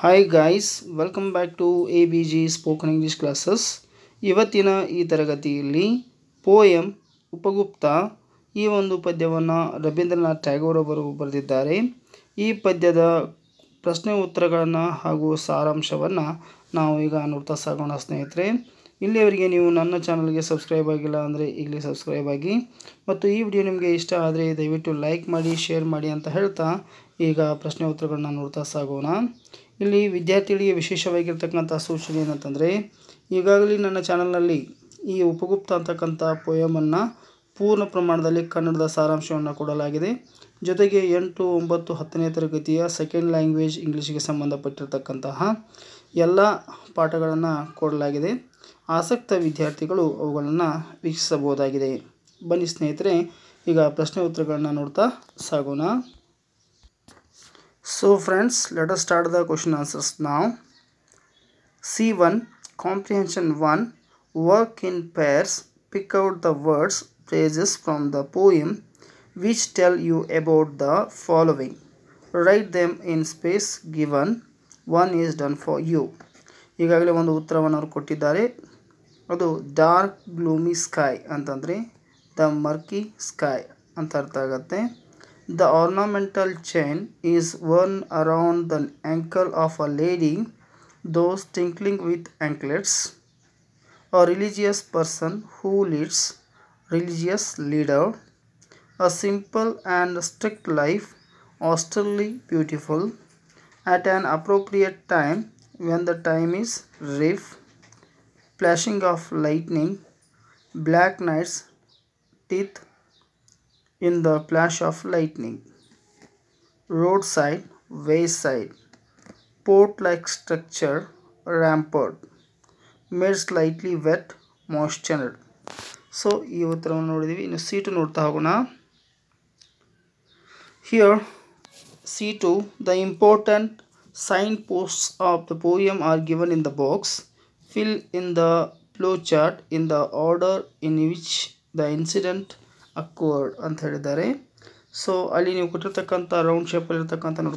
Hi guys welcome back to A B G spoken English classes ಇವತ್ತಿನ ಈ ತರಗತಿಯಲ್ಲಿ poem ಉಪಗುಪ್ತ ಈ ಒಂದು ಪದ್ಯವನ್ನು ರವೀಂದ್ರನಾಥ್ ಟ್ಯಾಗೋರ್ ಅವರು ಬರೆದಿದ್ದಾರೆ ಈ ಪದ್ಯದ ಪ್ರಶ್ನೆ ಉತ್ತರಗಳನ್ನು ಹಾಗೂ ಸಾರಾಂಶವನ್ನು ನಾವು ಈಗ ನೋಡ್ತಾ ಸಾಗೋಣ ಸ್ನೇಹಿತರೆ ಇಲ್ಲಿಯವರಿಗೆ ನೀವು ನನ್ನ ಚಾನಲ್ಗೆ ಸಬ್ಸ್ಕ್ರೈಬ್ ಆಗಿಲ್ಲ ಅಂದರೆ ಈಗಲೇ ಸಬ್ಸ್ಕ್ರೈಬ್ ಆಗಿ ಮತ್ತು ಈ ವಿಡಿಯೋ ನಿಮಗೆ ಇಷ್ಟ ಆದರೆ ದಯವಿಟ್ಟು ಲೈಕ್ ಮಾಡಿ ಶೇರ್ ಮಾಡಿ ಅಂತ ಹೇಳ್ತಾ ಈಗ ಪ್ರಶ್ನೆ ಉತ್ತರಗಳನ್ನ ನೋಡ್ತಾ ಸಾಗೋಣ ಇಲ್ಲಿ ವಿದ್ಯಾರ್ಥಿಗಳಿಗೆ ವಿಶೇಷವಾಗಿರ್ತಕ್ಕಂಥ ಸೂಚನೆ ಏನಂತಂದರೆ ಈಗಾಗಲೇ ನನ್ನ ಚಾನಲ್ನಲ್ಲಿ ಈ ಉಪಗುಪ್ತ ಅಂತಕ್ಕಂಥ ಪೋಯಮನ್ನು ಪೂರ್ಣ ಪ್ರಮಾಣದಲ್ಲಿ ಕನ್ನಡದ ಸಾರಾಂಶವನ್ನು ಕೊಡಲಾಗಿದೆ ಜೊತೆಗೆ ಎಂಟು ಒಂಬತ್ತು ಹತ್ತನೇ ತರಗತಿಯ ಸೆಕೆಂಡ್ ಲ್ಯಾಂಗ್ವೇಜ್ ಇಂಗ್ಲೀಷ್ಗೆ ಸಂಬಂಧಪಟ್ಟಿರತಕ್ಕಂತಹ ಎಲ್ಲ ಪಾಠಗಳನ್ನು ಕೊಡಲಾಗಿದೆ ಆಸಕ್ತ ವಿದ್ಯಾರ್ಥಿಗಳು ಅವುಗಳನ್ನು ವೀಕ್ಷಿಸಬಹುದಾಗಿದೆ ಬನ್ನಿ ಸ್ನೇಹಿತರೆ ಈಗ ಪ್ರಶ್ನೆ ಉತ್ತರಗಳನ್ನು ನೋಡ್ತಾ ಸಾಗೋಣ So friends, let us start the question answers now. C1, Comprehension 1, work in pairs, pick out the words, phrases from the poem which tell you about the following. Write them in space given, one is done for you. ಈಗಾಗಲೇ ಒಂದು ಉತ್ತರವನ್ನು ಅವರು ಕೊಟ್ಟಿದ್ದಾರೆ ಅದು dark gloomy sky ಅಂತಂದರೆ the murky sky ಅಂತ ಅರ್ಥ The ornamental chain is worn around the ankle of a lady, those tinkling with anklets. A religious person who leads, religious leader. A simple and strict life, austerely beautiful, at an appropriate time when the time is rife, flashing of lightning, black nights, teeth in the flash of lightning. Roadside, wayside, port-like structure, rampart, made slightly wet, moistened. So, this is C2. Here, C2, the important signposts of the poem are given in the box. Fill in the flow chart in the order in which the incident occurred अंतर so अली round शेपलक no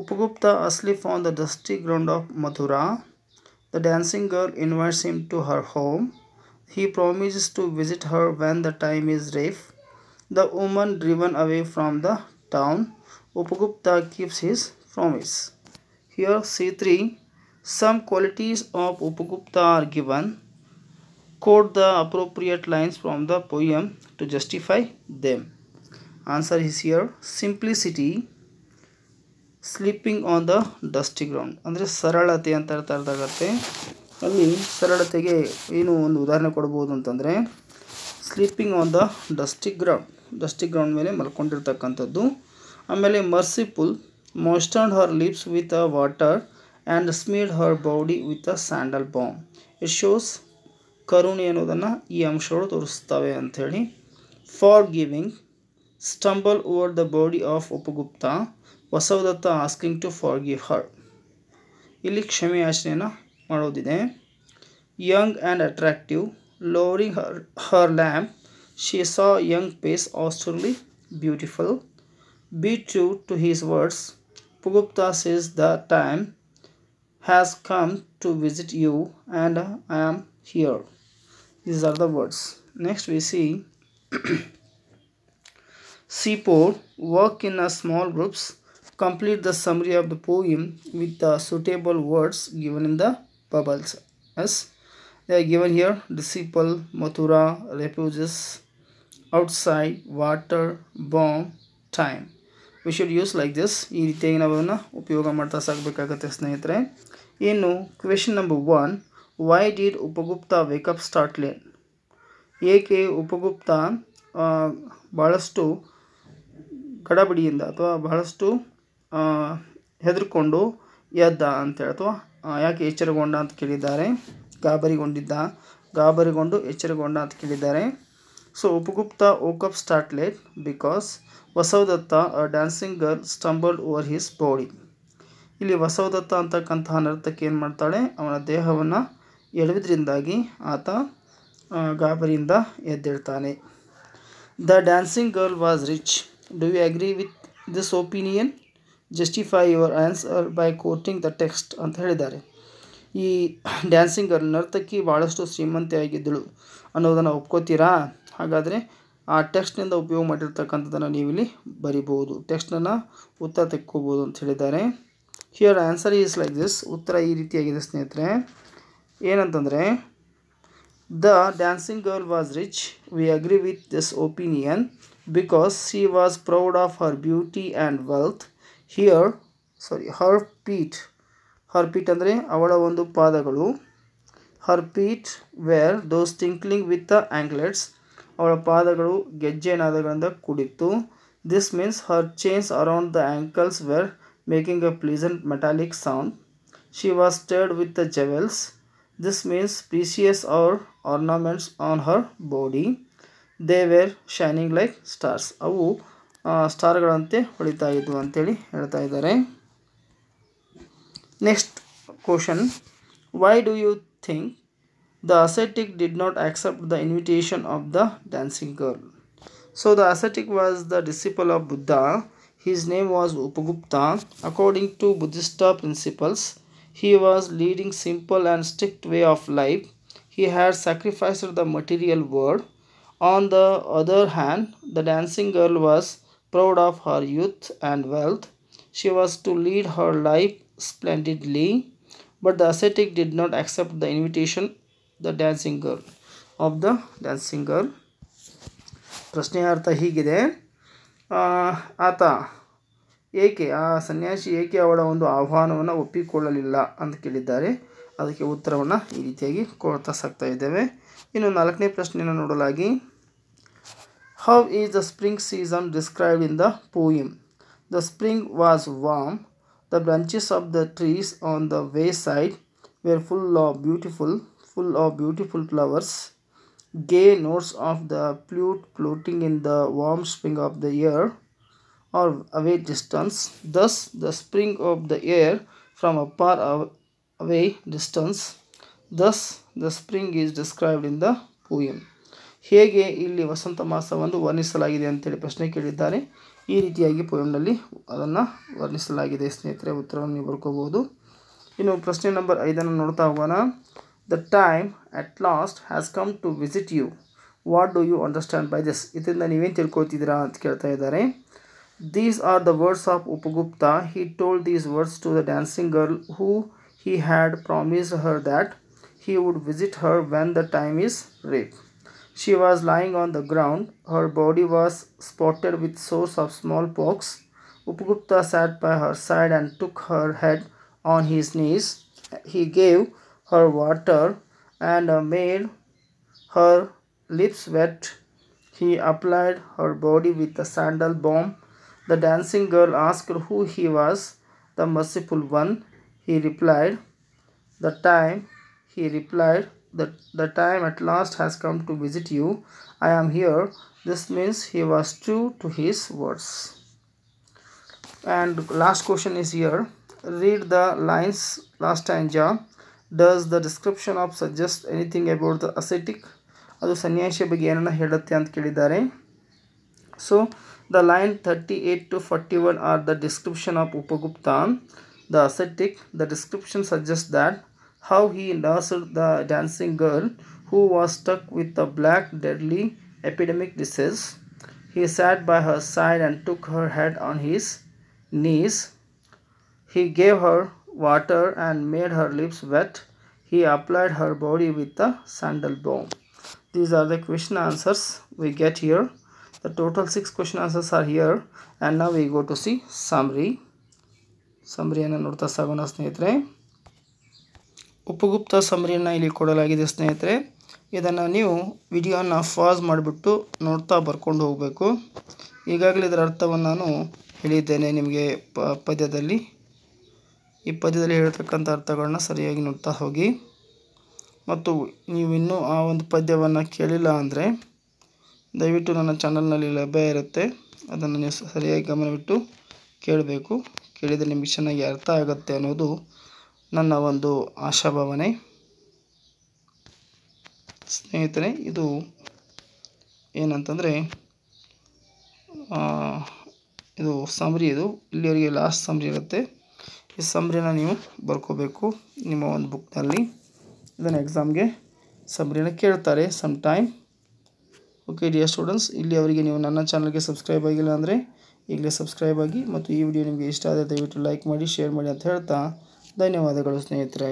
Upagupta asleep on the dusty ground of Mathura the dancing girl invites him to her home he promise to visit her when the time is ripe the woman driven away from the town Upagupta keeps his promise here see three some qualities of Upagupta are given quote the appropriate lines from the poem to justify them answer is here simplicity sleeping on the dusty ground ಅಂದರೆ ಸರಳತೆ ಅಂತ ಹೇಳ್ತಾ ಇರ್ದಾಗತ್ತೆ ಅಲ್ಲಿ ಸರಳತೆಗೆ ಏನು ಒಂದು ಉದಾಹರಣೆ ಕೊಡ್ಬೋದು ಅಂತಂದರೆ sleeping on the dusty ground dusty ground ಮೇಲೆ ಮಲ್ಕೊಂಡಿರ್ತಕ್ಕಂಥದ್ದು ಆಮೇಲೆ merciful moistened her lips with a water and smeared her body with a sandal ಬಾಂಬ್ ಇಟ್ ಶೋಸ್ ಕರುಣೆ ಅನ್ನೋದನ್ನು ಈ ಅಂಶಗಳು ತೋರಿಸ್ತವೆ ಅಂಥೇಳಿ forgiving stumble over the body of Upagupta Basavadatta asking to forgive her ಇಲ್ಲಿ ಕ್ಷಮೆಯಾಚನೆಯನ್ನು ಮಾಡೋದಿದೆ young and attractive lowering her her lamp she saw young face austerely beautiful be true to his words Upagupta says the time has come to visit you and I am here these are the words next we see seaport work in a small groups complete the summary of the poem with the suitable words given in the bubbles as they are given here disciple mathura refuges outside water bomb time We should use like this. ಈ ರೀತಿಯಾಗಿ ನಾವನ್ನ ಉಪಯೋಗ ಮಾಡ್ತಾ ಸಾಕಬೇಕಾಗತ್ತೆ ಸ್ನೇಹಿತರೆ why did Upagupta wake up start ಏಕೆ ಉಪಗುಪ್ತ ಭಾಳಷ್ಟು ಗಡಬಡಿಯಿಂದ ಅಥವಾ ಭಾಳಷ್ಟು ಹೆದರ್ಕೊಂಡು ಎದ್ದ ಅಂತೇಳಿ ಅಥವಾ ಯಾಕೆ ಎಚ್ಚರಗೊಂಡ ಅಂತ ಕೇಳಿದ್ದಾರೆ ಗಾಬರಿಗೊಂಡಿದ್ದ ಗಾಬರಿಗೊಂಡು ಎಚ್ಚರಗೊಂಡ ಅಂತ ಕೇಳಿದ್ದಾರೆ so Upagupta woke up startled because Vasavadatta a dancing girl stumbled over his body ಇಲ್ಲಿ ವಸವದತ್ತ ಅಂತಕ್ಕಂತಹ ನರ್ತಕ್ಕೆ ಏನು ಮಾಡ್ತಾಳೆ ಅವನ ದೇಹವನ್ನು ಎಳುವುದರಿಂದಾಗಿ ಆತ ಗಾಬರಿಯಿಂದ ಎದ್ದೇಳ್ತಾನೆ the dancing girl was rich do you agree with this opinion justify your answer by quoting the text ಅಂತ ಹೇಳಿದ್ದಾರೆ ಈ ಡ್ಯಾನ್ಸಿಂಗ್ ಗರ್ಲ್ ನರ್ತಕಿ ಭಾಳಷ್ಟು ಶ್ರೀಮಂತೆಯಾಗಿದ್ದಳು ಅನ್ನೋದನ್ನು ಒಪ್ಕೋತೀರಾ ಹಾಗಾದರೆ ಆ ಟೆಕ್ಸ್ಟ್ನಿಂದ ಉಪಯೋಗ ಮಾಡಿರ್ತಕ್ಕಂಥದ್ದನ್ನು ನೀವಿಲ್ಲಿ ಬರಿಬೋದು ಟೆಕ್ಸ್ಟನ್ನು ಉತ್ತರ ತೆಕ್ಕೋಬೋದು ಅಂತ ಹೇಳಿದ್ದಾರೆ here answer is like this ಉತ್ತರ ಈ ರೀತಿಯಾಗಿದೆ ಸ್ನೇಹಿತರೆ ಏನಂತಂದರೆ the dancing girl was rich we agree with this opinion because she was proud of her beauty and wealth here sorry her feet her feet ಅಂದರೆ ಅವಳ ಒಂದು ಪಾದಗಳು her feet were those tinkling with the anklets ಅವಳ ಪಾದಗಳು ಗೆಜ್ಜೆನಾದಗಳಿಂದ ನಾದಗಳಿಂದ ಕುಡಿತು this means her chains around the ankles were making a pleasant metallic sound she was studded with the jewels This means precious or ornaments on her body. They were shining like stars. Avu star garante holita idu anteli helta idare. Next question. Why do you think the ascetic did not accept the invitation of the dancing girl? So the ascetic was the disciple of Buddha. His name was Upagupta. According to Buddhist principles, he was leading simple and strict way of life. He had sacrificed the material world. On the other hand, the dancing girl was proud of her youth and wealth. She was to lead her life splendidly, but the ascetic did not accept the invitation the dancing girl of the dancing girl ಪ್ರಶ್ನೆ ಅರ್ಥ ಹೀಗಿದೆ ಏಕೆ ಆ ಸನ್ಯಾಸಿ ಏಕೆ ಅವಳ ಒಂದು ಆಹ್ವಾನವನ್ನು ಒಪ್ಪಿಕೊಳ್ಳಲಿಲ್ಲ ಅಂತ ಕೇಳಿದ್ದಾರೆ ಅದಕ್ಕೆ ಉತ್ತರವನ್ನು ಈ ರೀತಿಯಾಗಿ ಕೊಡ್ತಾ ಸಾಕ್ತಾ ಇದ್ದೇವೆ ಇನ್ನು ನಾಲ್ಕನೇ ಪ್ರಶ್ನೆಯನ್ನು ನೋಡಲಾಗಿ how is the spring season described in the poem the spring was warm the branches of the trees on the wayside were full of beautiful full of beautiful flowers gay notes of the flute floating in the warm spring of the year or away distance. Thus, the spring of the air from a far away distance. Thus, the spring is described in the poem. ಹೇಗೆ ಇಲ್ಲಿ ವಸಂತ ಮಾಸವನ್ನು ವರ್ಣಿಸಲಾಗಿದೆ ಅಂತೇಳಿ ಪ್ರಶ್ನೆ ಕೇಳಿದ್ದಾರೆ ಈ ರೀತಿಯಾಗಿ ಪೋಯಮ್ನಲ್ಲಿ ಅದನ್ನು ವರ್ಣಿಸಲಾಗಿದೆ ಸ್ನೇಹಿತರೆ ಉತ್ತರವನ್ನು ನೀವು ಬರ್ಕೋಬೋದು ಇನ್ನು ಪ್ರಶ್ನೆ ನಂಬರ್ ಐದನ್ನು ನೋಡ್ತಾ ಹೋಗೋಣ the time at last has come to visit you what do you understand by this ಇದರಿಂದ ನೀವೇನು ತಿಳ್ಕೊಳ್ತಿದ್ದೀರಾ ಅಂತ ಕೇಳ್ತಾ ಇದ್ದಾರೆ These are the words of Upagupta. He told these words to the dancing girl who he had promised her that he would visit her when the time is ripe. She was lying on the ground. Her body was spotted with sores of smallpox. Upagupta sat by her side and took her head on his knees. He gave her water and made her lips wet. He applied her body with a sandal balm the dancing girl asked who he was. The merciful one, he replied. The time, he replied, the, the time at last has come to visit you. I am here. This means he was true to his words. And last question is here. Read the lines last stanza. Does the description of suggest anything about the ascetic? ಅದು the line 38 to 41 are the description of Upagupta, the ascetic. The description suggests that how he nursed the dancing girl who was stuck with a black deadly epidemic disease. He sat by her side and took her head on his knees. He gave her water and made her lips wet. He applied her body with a sandal bomb. These are the question answers we get here. the total six question answers are here and now we go to see summary ಸಮರಿಯನ್ನು ನೋಡ್ತಾ ಸಾಗೋಣ ಸ್ನೇಹಿತರೆ ಉಪಗುಪ್ತ ಸಮರಿಯನ್ನು ಇಲ್ಲಿ ಕೊಡಲಾಗಿದೆ ಸ್ನೇಹಿತರೆ ಇದನ್ನು ನೀವು ವಿಡಿಯೋನ ಫಾಸ್ ಮಾಡಿಬಿಟ್ಟು ನೋಡ್ತಾ ಬರ್ಕೊಂಡು ಹೋಗಬೇಕು ಈಗಾಗಲೇ ಇದರ ಅರ್ಥವನ್ನು ನಾನು ಹೇಳಿದ್ದೇನೆ ನಿಮಗೆ ಪದ್ಯದಲ್ಲಿ ಈ ಪದ್ಯದಲ್ಲಿ ಹೇಳ್ತಕ್ಕಂಥ ಅರ್ಥಗಳನ್ನ ಸರಿಯಾಗಿ ನೋಡ್ತಾ ಹೋಗಿ ಮತ್ತು ನೀವು ಇನ್ನೂ ಆ ಒಂದು ಪದ್ಯವನ್ನು ಕೇಳಿಲ್ಲ ಅಂದರೆ ದಯವಿಟ್ಟು ನನ್ನ ಚಾನಲ್ನಲ್ಲಿ ಲಭ್ಯ ಇರುತ್ತೆ ಅದನ್ನು ನೀವು ಸರಿಯಾಗಿ ಗಮನವಿಟ್ಟು ಕೇಳಬೇಕು ಕೇಳಿದರೆ ನಿಮಗೆ ಚೆನ್ನಾಗಿ ಅರ್ಥ ಆಗುತ್ತೆ ಅನ್ನೋದು ನನ್ನ ಒಂದು ಆಶಾಭಾವನೆ ಸ್ನೇಹಿತರೆ ಇದು ಏನಂತಂದರೆ ಇದು ಸಮರಿ ಇದು ಇಲ್ಲಿಯವರಿಗೆ ಲಾಸ್ಟ್ ಸಮರಿ ಇರುತ್ತೆ ಈ ಸಮರಿನ ನೀವು ಬರ್ಕೋಬೇಕು ನಿಮ್ಮ ಒಂದು ಬುಕ್ನಲ್ಲಿ ಇದನ್ನು ಎಕ್ಸಾಮ್ಗೆ ಸಮರಿನ ಕೇಳ್ತಾರೆ some time okay dear students ಇಲ್ಲಿ ಅವರಿಗೆ ನೀವು ನನ್ನ ಚಾನಲ್ಗೆ ಸಬ್ಸ್ಕ್ರೈಬ್ ಆಗಿಲ್ಲ ಅಂದರೆ ಈಗಲೇ ಸಬ್ಸ್ಕ್ರೈಬ್ ಆಗಿ ಮತ್ತು ಈ ವಿಡಿಯೋ ನಿಮಗೆ ಇಷ್ಟ ಆದರೆ ದಯವಿಟ್ಟು ಲೈಕ್ ಮಾಡಿ ಶೇರ್ ಮಾಡಿ ಅಂತ ಹೇಳ್ತಾ ಧನ್ಯವಾದಗಳು ಸ್ನೇಹಿತರೆ